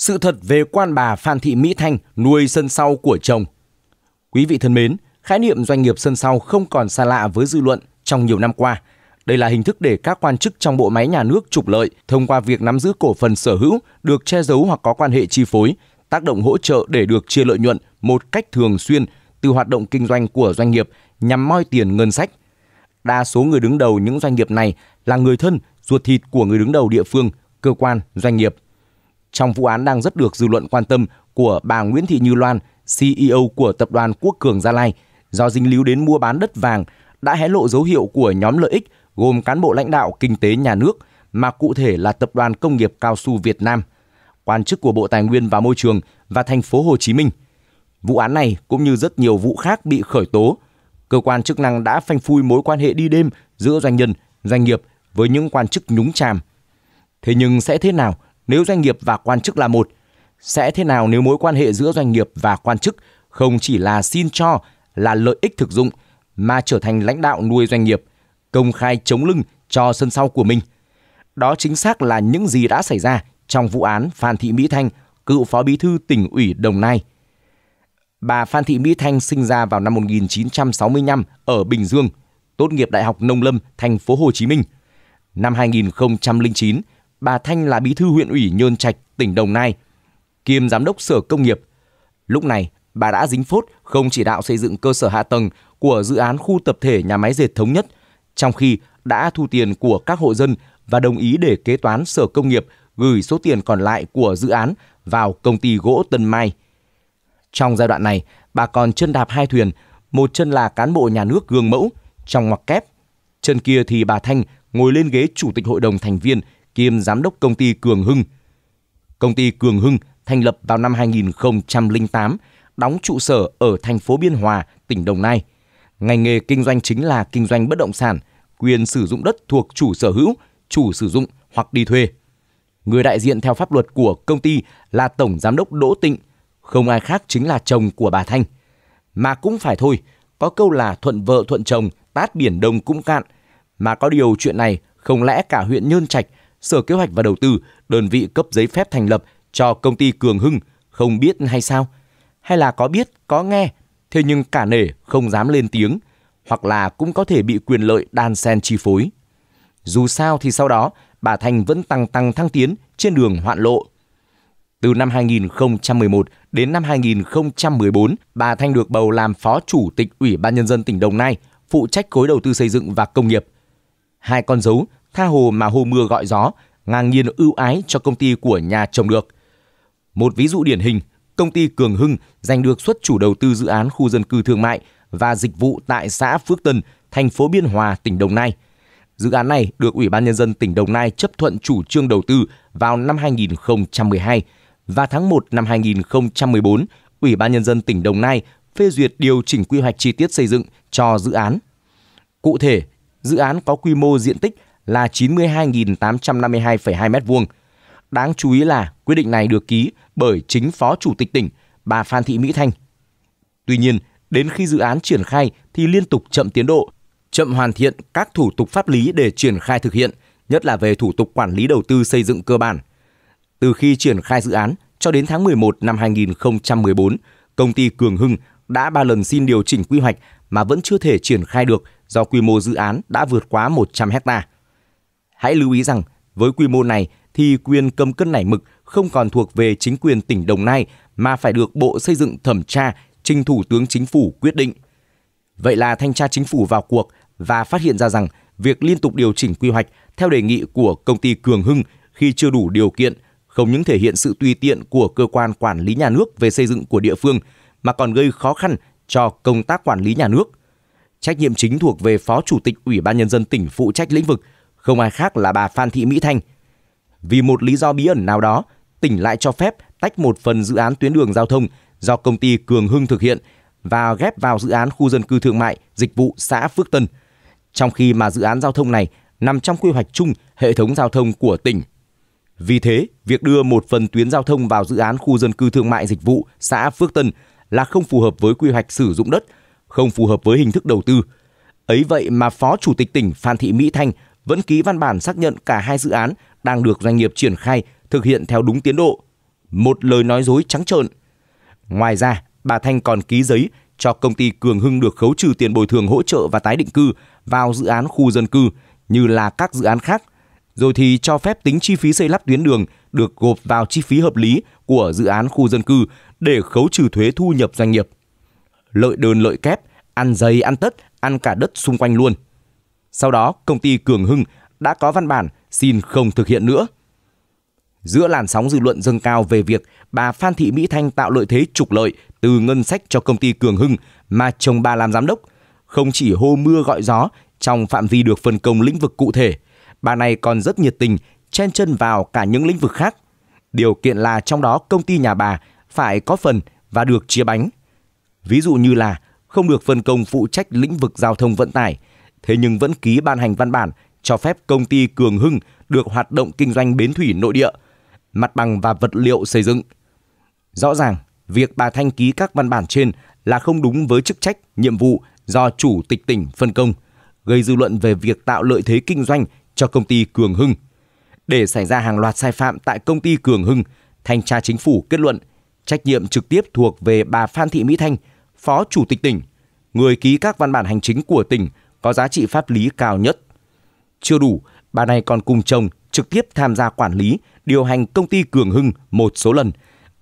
sự thật về quan bà Phan Thị Mỹ Thanh nuôi sân sau của chồng. Quý vị thân mến, khái niệm doanh nghiệp sân sau không còn xa lạ với dư luận trong nhiều năm qua. Đây là hình thức để các quan chức trong bộ máy nhà nước trục lợi thông qua việc nắm giữ cổ phần sở hữu được che giấu hoặc có quan hệ chi phối, tác động hỗ trợ để được chia lợi nhuận một cách thường xuyên từ hoạt động kinh doanh của doanh nghiệp nhằm moi tiền ngân sách. Đa số người đứng đầu những doanh nghiệp này là người thân, ruột thịt của người đứng đầu địa phương, cơ quan, doanh nghiệp – trong vụ án đang rất được dư luận quan tâm của bà Nguyễn Thị Như Loan, CEO của tập đoàn Quốc Cường Gia Lai, do dính líu đến mua bán đất vàng đã hé lộ dấu hiệu của nhóm lợi ích gồm cán bộ lãnh đạo kinh tế nhà nước mà cụ thể là Tập đoàn Công nghiệp Cao su Việt Nam, quan chức của Bộ Tài nguyên và Môi trường và thành phố Hồ Chí Minh. Vụ án này cũng như rất nhiều vụ khác bị khởi tố, cơ quan chức năng đã phanh phui mối quan hệ đi đêm giữa doanh nhân, doanh nghiệp với những quan chức nhúng chàm. Thế nhưng sẽ thế nào nếu doanh nghiệp và quan chức là một? Sẽ thế nào nếu mối quan hệ giữa doanh nghiệp và quan chức không chỉ là xin cho là lợi ích thực dụng mà trở thành lãnh đạo nuôi doanh nghiệp, công khai chống lưng cho sân sau của mình? Đó chính xác là những gì đã xảy ra trong vụ án Phan Thị Mỹ Thanh, cựu phó bí thư tỉnh ủy Đồng Nai. Bà Phan Thị Mỹ Thanh sinh ra vào năm 1965 ở Bình Dương, tốt nghiệp Đại học Nông Lâm, thành phố Hồ Chí Minh. Năm 2009, bà Thanh là bí thư huyện ủy Nhơn Trạch, tỉnh Đồng Nai, kiêm giám đốc sở công nghiệp. Lúc này, bà đã dính phốt không chỉ đạo xây dựng cơ sở hạ tầng của dự án khu tập thể nhà máy dệt thống nhất, trong khi đã thu tiền của các hộ dân và đồng ý để kế toán sở công nghiệp gửi số tiền còn lại của dự án vào công ty gỗ Tân Mai. Trong giai đoạn này, bà còn chân đạp hai thuyền, một chân là cán bộ nhà nước gương mẫu, trong ngoặc kép. Chân kia thì bà Thanh ngồi lên ghế chủ tịch hội đồng thành viên kiêm giám đốc công ty Cường Hưng. Công ty Cường Hưng thành lập vào năm 2008, đóng trụ sở ở thành phố Biên Hòa, tỉnh Đồng Nai. Ngành nghề kinh doanh chính là kinh doanh bất động sản, quyền sử dụng đất thuộc chủ sở hữu, chủ sử dụng hoặc đi thuê. Người đại diện theo pháp luật của công ty là Tổng Giám đốc Đỗ Tịnh, không ai khác chính là chồng của bà Thanh. Mà cũng phải thôi, có câu là thuận vợ thuận chồng, tát biển đông cũng cạn. Mà có điều chuyện này không lẽ cả huyện Nhơn Trạch Sở Kế hoạch và Đầu tư, đơn vị cấp giấy phép thành lập cho công ty Cường Hưng không biết hay sao? Hay là có biết, có nghe, thế nhưng cả nể không dám lên tiếng, hoặc là cũng có thể bị quyền lợi đan sen chi phối. Dù sao thì sau đó, bà Thành vẫn tăng tăng thăng tiến trên đường hoạn lộ. Từ năm 2011 đến năm 2014, bà Thanh được bầu làm Phó Chủ tịch Ủy ban Nhân dân tỉnh Đồng Nai, phụ trách khối đầu tư xây dựng và công nghiệp. Hai con dấu tha hồ mà hồ mưa gọi gió, ngang nhiên ưu ái cho công ty của nhà trồng được. Một ví dụ điển hình, công ty Cường Hưng giành được suất chủ đầu tư dự án khu dân cư thương mại và dịch vụ tại xã Phước Tân, thành phố Biên Hòa, tỉnh Đồng Nai. Dự án này được Ủy ban Nhân dân tỉnh Đồng Nai chấp thuận chủ trương đầu tư vào năm 2012 và tháng 1 năm 2014, Ủy ban Nhân dân tỉnh Đồng Nai phê duyệt điều chỉnh quy hoạch chi tiết xây dựng cho dự án. Cụ thể, dự án có quy mô diện tích là 92.852,2 m2. Đáng chú ý là quyết định này được ký bởi chính Phó Chủ tịch tỉnh, bà Phan Thị Mỹ Thanh. Tuy nhiên, đến khi dự án triển khai thì liên tục chậm tiến độ, chậm hoàn thiện các thủ tục pháp lý để triển khai thực hiện, nhất là về thủ tục quản lý đầu tư xây dựng cơ bản. Từ khi triển khai dự án cho đến tháng 11 năm 2014, công ty Cường Hưng đã ba lần xin điều chỉnh quy hoạch mà vẫn chưa thể triển khai được do quy mô dự án đã vượt quá 100 hectare. Hãy lưu ý rằng, với quy mô này thì quyền cầm cân nảy mực không còn thuộc về chính quyền tỉnh Đồng Nai mà phải được Bộ Xây dựng thẩm tra trình Thủ tướng Chính phủ quyết định. Vậy là thanh tra chính phủ vào cuộc và phát hiện ra rằng việc liên tục điều chỉnh quy hoạch theo đề nghị của công ty Cường Hưng khi chưa đủ điều kiện không những thể hiện sự tùy tiện của cơ quan quản lý nhà nước về xây dựng của địa phương mà còn gây khó khăn cho công tác quản lý nhà nước. Trách nhiệm chính thuộc về Phó Chủ tịch Ủy ban nhân dân tỉnh phụ trách lĩnh vực không ai khác là bà Phan Thị Mỹ Thanh. Vì một lý do bí ẩn nào đó, tỉnh lại cho phép tách một phần dự án tuyến đường giao thông do công ty Cường Hưng thực hiện và ghép vào dự án khu dân cư thương mại dịch vụ xã Phước Tân. Trong khi mà dự án giao thông này nằm trong quy hoạch chung hệ thống giao thông của tỉnh. Vì thế, việc đưa một phần tuyến giao thông vào dự án khu dân cư thương mại dịch vụ xã Phước Tân là không phù hợp với quy hoạch sử dụng đất, không phù hợp với hình thức đầu tư. Ấy vậy mà Phó Chủ tịch tỉnh Phan Thị Mỹ Thanh vẫn ký văn bản xác nhận cả hai dự án đang được doanh nghiệp triển khai thực hiện theo đúng tiến độ. Một lời nói dối trắng trợn. Ngoài ra, bà Thanh còn ký giấy cho công ty Cường Hưng được khấu trừ tiền bồi thường hỗ trợ và tái định cư vào dự án khu dân cư như là các dự án khác, rồi thì cho phép tính chi phí xây lắp tuyến đường được gộp vào chi phí hợp lý của dự án khu dân cư để khấu trừ thuế thu nhập doanh nghiệp. Lợi đơn lợi kép, ăn dày ăn tất, ăn cả đất xung quanh luôn – sau đó, công ty Cường Hưng đã có văn bản xin không thực hiện nữa. Giữa làn sóng dư luận dâng cao về việc bà Phan Thị Mỹ Thanh tạo lợi thế trục lợi từ ngân sách cho công ty Cường Hưng mà chồng bà làm giám đốc, không chỉ hô mưa gọi gió trong phạm vi được phân công lĩnh vực cụ thể, bà này còn rất nhiệt tình chen chân vào cả những lĩnh vực khác. Điều kiện là trong đó công ty nhà bà phải có phần và được chia bánh. Ví dụ như là không được phân công phụ trách lĩnh vực giao thông vận tải – thế nhưng vẫn ký ban hành văn bản cho phép công ty Cường Hưng được hoạt động kinh doanh bến thủy nội địa, mặt bằng và vật liệu xây dựng. Rõ ràng, việc bà Thanh ký các văn bản trên là không đúng với chức trách, nhiệm vụ do chủ tịch tỉnh phân công, gây dư luận về việc tạo lợi thế kinh doanh cho công ty Cường Hưng. Để xảy ra hàng loạt sai phạm tại công ty Cường Hưng, thanh tra chính phủ kết luận trách nhiệm trực tiếp thuộc về bà Phan Thị Mỹ Thanh, Phó Chủ tịch tỉnh, người ký các văn bản hành chính của tỉnh có giá trị pháp lý cao nhất. Chưa đủ, bà này còn cùng chồng trực tiếp tham gia quản lý, điều hành công ty Cường Hưng một số lần,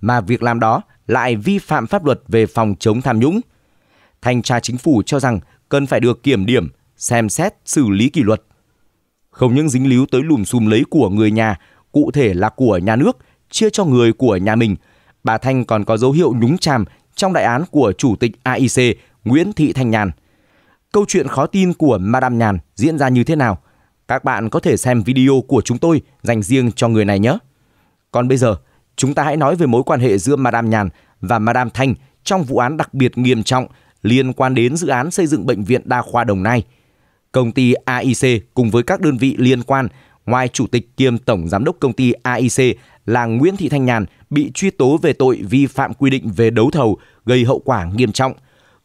mà việc làm đó lại vi phạm pháp luật về phòng chống tham nhũng. Thanh tra chính phủ cho rằng cần phải được kiểm điểm, xem xét, xử lý kỷ luật. Không những dính líu tới lùm xùm lấy của người nhà, cụ thể là của nhà nước, chia cho người của nhà mình, bà Thanh còn có dấu hiệu nhúng chàm trong đại án của Chủ tịch AIC Nguyễn Thị Thanh Nhàn – câu chuyện khó tin của Madame Nhàn diễn ra như thế nào. Các bạn có thể xem video của chúng tôi dành riêng cho người này nhé. Còn bây giờ, chúng ta hãy nói về mối quan hệ giữa Madame Nhàn và Madame Thanh trong vụ án đặc biệt nghiêm trọng liên quan đến dự án xây dựng bệnh viện đa khoa Đồng Nai. Công ty AIC cùng với các đơn vị liên quan, ngoài chủ tịch kiêm tổng giám đốc công ty AIC là Nguyễn Thị Thanh Nhàn bị truy tố về tội vi phạm quy định về đấu thầu gây hậu quả nghiêm trọng –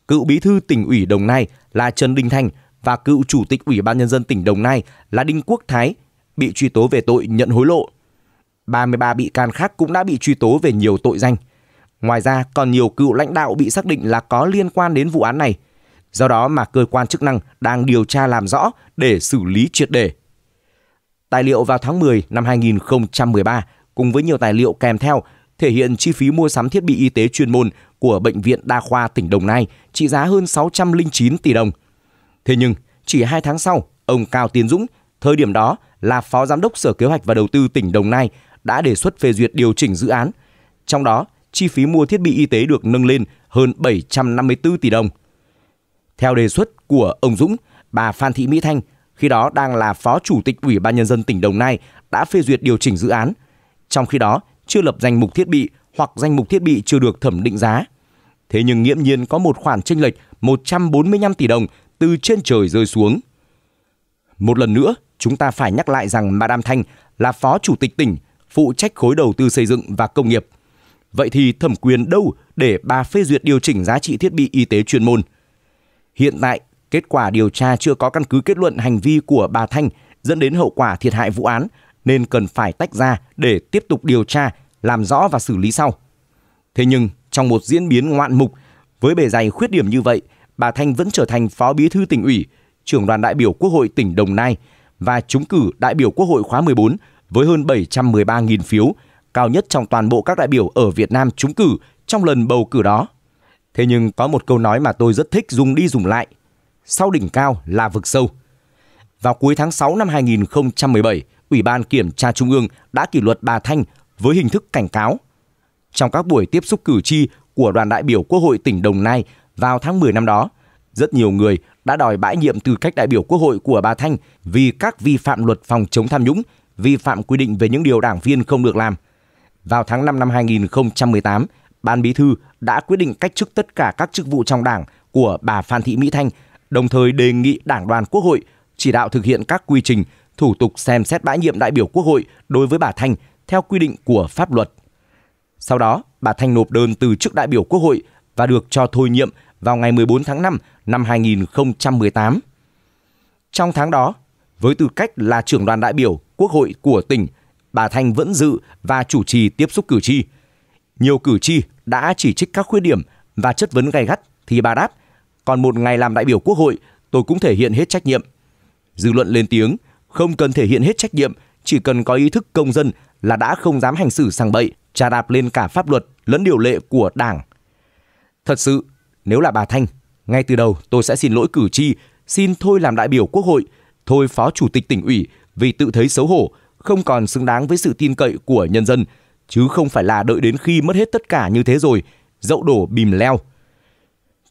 cựu bí thư tỉnh ủy Đồng Nai là Trần Đình Thành và cựu chủ tịch Ủy ban nhân dân tỉnh Đồng Nai là Đinh Quốc Thái bị truy tố về tội nhận hối lộ. 33 bị can khác cũng đã bị truy tố về nhiều tội danh. Ngoài ra, còn nhiều cựu lãnh đạo bị xác định là có liên quan đến vụ án này. Do đó mà cơ quan chức năng đang điều tra làm rõ để xử lý triệt đề. Tài liệu vào tháng 10 năm 2013 cùng với nhiều tài liệu kèm theo thể hiện chi phí mua sắm thiết bị y tế chuyên môn của Bệnh viện Đa khoa tỉnh Đồng Nai trị giá hơn 609 tỷ đồng. Thế nhưng, chỉ 2 tháng sau, ông Cao Tiến Dũng, thời điểm đó là Phó Giám đốc Sở Kế hoạch và Đầu tư tỉnh Đồng Nai, đã đề xuất phê duyệt điều chỉnh dự án. Trong đó, chi phí mua thiết bị y tế được nâng lên hơn 754 tỷ đồng. Theo đề xuất của ông Dũng, bà Phan Thị Mỹ Thanh, khi đó đang là Phó Chủ tịch Ủy ban Nhân dân tỉnh Đồng Nai, đã phê duyệt điều chỉnh dự án. Trong khi đó, chưa lập danh mục thiết bị hoặc danh mục thiết bị chưa được thẩm định giá. Thế nhưng nghiễm nhiên có một khoản chênh lệch 145 tỷ đồng từ trên trời rơi xuống. Một lần nữa, chúng ta phải nhắc lại rằng Madam Thanh là Phó Chủ tịch tỉnh, phụ trách khối đầu tư xây dựng và công nghiệp. Vậy thì thẩm quyền đâu để bà phê duyệt điều chỉnh giá trị thiết bị y tế chuyên môn? Hiện tại, kết quả điều tra chưa có căn cứ kết luận hành vi của bà Thanh dẫn đến hậu quả thiệt hại vụ án nên cần phải tách ra để tiếp tục điều tra, làm rõ và xử lý sau. Thế nhưng, trong một diễn biến ngoạn mục, với bề dày khuyết điểm như vậy, bà Thanh vẫn trở thành phó bí thư tỉnh ủy, trưởng đoàn đại biểu Quốc hội tỉnh Đồng Nai và trúng cử đại biểu Quốc hội khóa 14 với hơn 713.000 phiếu, cao nhất trong toàn bộ các đại biểu ở Việt Nam trúng cử trong lần bầu cử đó. Thế nhưng có một câu nói mà tôi rất thích dùng đi dùng lại. Sau đỉnh cao là vực sâu. Vào cuối tháng 6 năm 2017, Ủy ban Kiểm tra Trung ương đã kỷ luật bà Thanh với hình thức cảnh cáo – trong các buổi tiếp xúc cử tri của đoàn đại biểu Quốc hội tỉnh Đồng Nai vào tháng 10 năm đó. Rất nhiều người đã đòi bãi nhiệm tư cách đại biểu Quốc hội của bà Thanh vì các vi phạm luật phòng chống tham nhũng, vi phạm quy định về những điều đảng viên không được làm. Vào tháng 5 năm 2018, Ban Bí thư đã quyết định cách chức tất cả các chức vụ trong đảng của bà Phan Thị Mỹ Thanh, đồng thời đề nghị Đảng đoàn Quốc hội chỉ đạo thực hiện các quy trình, thủ tục xem xét bãi nhiệm đại biểu Quốc hội đối với bà Thanh theo quy định của pháp luật. Sau đó, bà Thanh nộp đơn từ chức đại biểu Quốc hội và được cho thôi nhiệm vào ngày 14 tháng 5 năm 2018. Trong tháng đó, với tư cách là trưởng đoàn đại biểu Quốc hội của tỉnh, bà Thanh vẫn dự và chủ trì tiếp xúc cử tri. Nhiều cử tri đã chỉ trích các khuyết điểm và chất vấn gay gắt thì bà đáp, còn một ngày làm đại biểu Quốc hội, tôi cũng thể hiện hết trách nhiệm. Dư luận lên tiếng, không cần thể hiện hết trách nhiệm chỉ cần có ý thức công dân là đã không dám hành xử sang bậy, trà đạp lên cả pháp luật lẫn điều lệ của Đảng. Thật sự, nếu là bà Thanh, ngay từ đầu tôi sẽ xin lỗi cử tri, xin thôi làm đại biểu Quốc hội, thôi phó chủ tịch tỉnh ủy vì tự thấy xấu hổ, không còn xứng đáng với sự tin cậy của nhân dân, chứ không phải là đợi đến khi mất hết tất cả như thế rồi, dậu đổ bìm leo.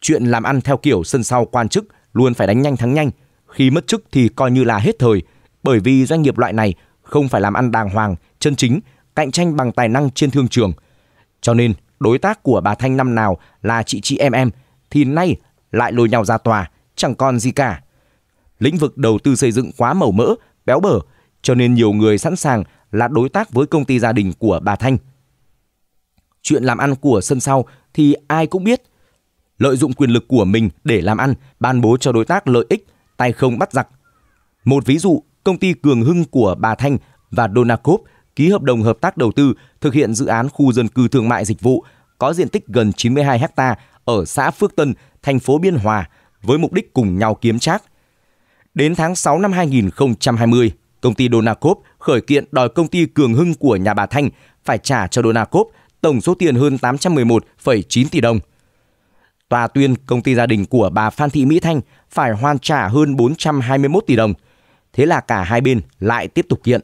Chuyện làm ăn theo kiểu sân sau quan chức luôn phải đánh nhanh thắng nhanh, khi mất chức thì coi như là hết thời, bởi vì doanh nghiệp loại này không phải làm ăn đàng hoàng, chân chính, cạnh tranh bằng tài năng trên thương trường. Cho nên, đối tác của bà Thanh năm nào là chị chị em em, thì nay lại lôi nhau ra tòa, chẳng còn gì cả. Lĩnh vực đầu tư xây dựng quá màu mỡ, béo bở, cho nên nhiều người sẵn sàng là đối tác với công ty gia đình của bà Thanh. Chuyện làm ăn của sân sau thì ai cũng biết. Lợi dụng quyền lực của mình để làm ăn, ban bố cho đối tác lợi ích, tay không bắt giặc. Một ví dụ công ty Cường Hưng của bà Thanh và Donacop ký hợp đồng hợp tác đầu tư thực hiện dự án khu dân cư thương mại dịch vụ có diện tích gần 92 ha ở xã Phước Tân, thành phố Biên Hòa với mục đích cùng nhau kiếm trác. Đến tháng 6 năm 2020, công ty Donacop khởi kiện đòi công ty Cường Hưng của nhà bà Thanh phải trả cho Donacop tổng số tiền hơn 811,9 tỷ đồng. Tòa tuyên công ty gia đình của bà Phan Thị Mỹ Thanh phải hoàn trả hơn 421 tỷ đồng – Thế là cả hai bên lại tiếp tục kiện.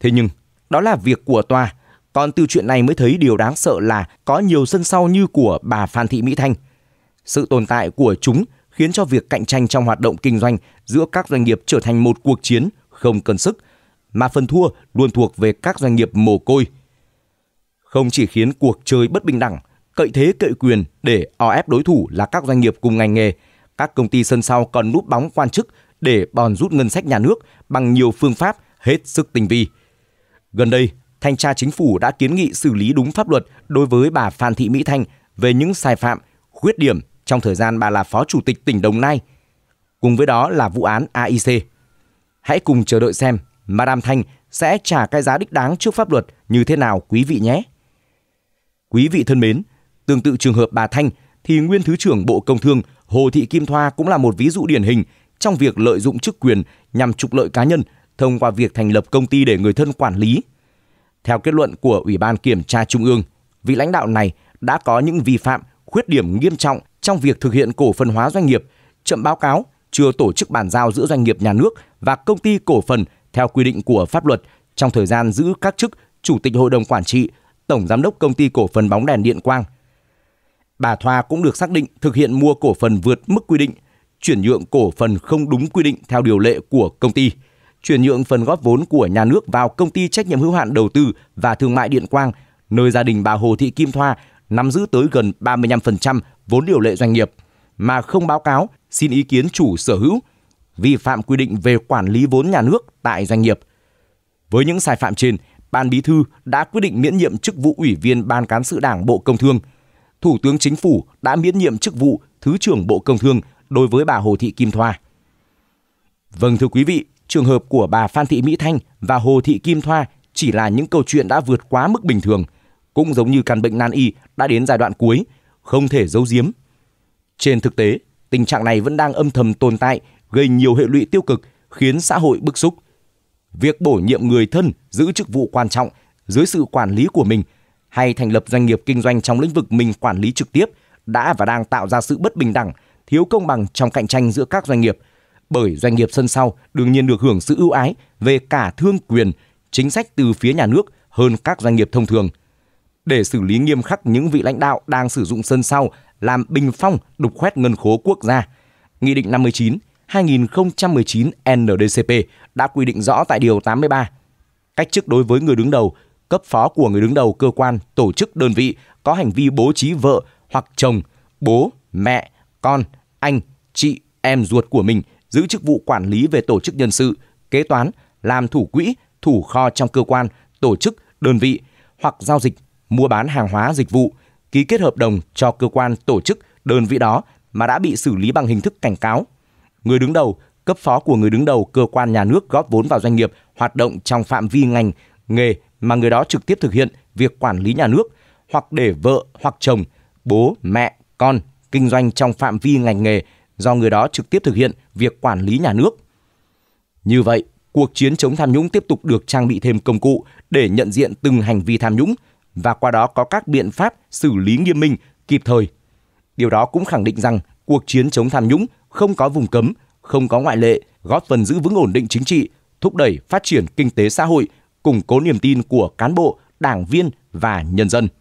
Thế nhưng, đó là việc của tòa. Còn từ chuyện này mới thấy điều đáng sợ là có nhiều sân sau như của bà Phan Thị Mỹ Thanh. Sự tồn tại của chúng khiến cho việc cạnh tranh trong hoạt động kinh doanh giữa các doanh nghiệp trở thành một cuộc chiến không cân sức, mà phần thua luôn thuộc về các doanh nghiệp mồ côi. Không chỉ khiến cuộc chơi bất bình đẳng, cậy thế cậy quyền để o ép đối thủ là các doanh nghiệp cùng ngành nghề, các công ty sân sau còn núp bóng quan chức để bòn rút ngân sách nhà nước bằng nhiều phương pháp hết sức tinh vi. Gần đây, Thanh tra Chính phủ đã kiến nghị xử lý đúng pháp luật đối với bà Phan Thị Mỹ Thanh về những sai phạm, khuyết điểm trong thời gian bà là Phó Chủ tịch tỉnh Đồng Nai. Cùng với đó là vụ án AIC. Hãy cùng chờ đợi xem Madam Thanh sẽ trả cái giá đích đáng trước pháp luật như thế nào quý vị nhé. Quý vị thân mến, tương tự trường hợp bà Thanh thì nguyên Thứ trưởng Bộ Công Thương Hồ Thị Kim Thoa cũng là một ví dụ điển hình trong việc lợi dụng chức quyền nhằm trục lợi cá nhân thông qua việc thành lập công ty để người thân quản lý. Theo kết luận của Ủy ban Kiểm tra Trung ương, vị lãnh đạo này đã có những vi phạm, khuyết điểm nghiêm trọng trong việc thực hiện cổ phần hóa doanh nghiệp, chậm báo cáo, chưa tổ chức bàn giao giữa doanh nghiệp nhà nước và công ty cổ phần theo quy định của pháp luật trong thời gian giữ các chức Chủ tịch Hội đồng Quản trị, Tổng Giám đốc Công ty Cổ phần Bóng đèn Điện Quang. Bà Thoa cũng được xác định thực hiện mua cổ phần vượt mức quy định – chuyển nhượng cổ phần không đúng quy định theo điều lệ của công ty, chuyển nhượng phần góp vốn của nhà nước vào công ty trách nhiệm hữu hạn đầu tư và thương mại Điện Quang, nơi gia đình bà Hồ Thị Kim Thoa nắm giữ tới gần 35% vốn điều lệ doanh nghiệp mà không báo cáo, xin ý kiến chủ sở hữu, vi phạm quy định về quản lý vốn nhà nước tại doanh nghiệp. Với những sai phạm trên, Ban Bí thư đã quyết định miễn nhiệm chức vụ Ủy viên Ban cán sự Đảng Bộ Công Thương. Thủ tướng Chính phủ đã miễn nhiệm chức vụ Thứ trưởng Bộ Công Thương đối với bà Hồ Thị Kim Thoa. Vâng thưa quý vị, trường hợp của bà Phan Thị Mỹ Thanh và Hồ Thị Kim Thoa chỉ là những câu chuyện đã vượt quá mức bình thường, cũng giống như căn bệnh nan y đã đến giai đoạn cuối, không thể giấu giếm. Trên thực tế, tình trạng này vẫn đang âm thầm tồn tại, gây nhiều hệ lụy tiêu cực, khiến xã hội bức xúc. Việc bổ nhiệm người thân giữ chức vụ quan trọng dưới sự quản lý của mình hay thành lập doanh nghiệp kinh doanh trong lĩnh vực mình quản lý trực tiếp đã và đang tạo ra sự bất bình đẳng, thiếu công bằng trong cạnh tranh giữa các doanh nghiệp. Bởi doanh nghiệp sân sau đương nhiên được hưởng sự ưu ái về cả thương quyền, chính sách từ phía nhà nước hơn các doanh nghiệp thông thường. Để xử lý nghiêm khắc những vị lãnh đạo đang sử dụng sân sau làm bình phong đục khoét ngân khố quốc gia, Nghị định 59 2019 NDCP đã quy định rõ tại điều 83 cách chức đối với người đứng đầu, cấp phó của người đứng đầu cơ quan, tổ chức đơn vị có hành vi bố trí vợ hoặc chồng, bố, mẹ, con anh, chị, em ruột của mình giữ chức vụ quản lý về tổ chức nhân sự, kế toán, làm thủ quỹ, thủ kho trong cơ quan, tổ chức, đơn vị hoặc giao dịch, mua bán hàng hóa dịch vụ, ký kết hợp đồng cho cơ quan, tổ chức, đơn vị đó mà đã bị xử lý bằng hình thức cảnh cáo. Người đứng đầu, cấp phó của người đứng đầu cơ quan nhà nước góp vốn vào doanh nghiệp hoạt động trong phạm vi ngành, nghề mà người đó trực tiếp thực hiện việc quản lý nhà nước hoặc để vợ hoặc chồng, bố, mẹ, con, kinh doanh trong phạm vi ngành nghề do người đó trực tiếp thực hiện việc quản lý nhà nước. Như vậy, cuộc chiến chống tham nhũng tiếp tục được trang bị thêm công cụ để nhận diện từng hành vi tham nhũng và qua đó có các biện pháp xử lý nghiêm minh, kịp thời. Điều đó cũng khẳng định rằng cuộc chiến chống tham nhũng không có vùng cấm, không có ngoại lệ, góp phần giữ vững ổn định chính trị, thúc đẩy phát triển kinh tế xã hội, củng cố niềm tin của cán bộ, đảng viên và nhân dân.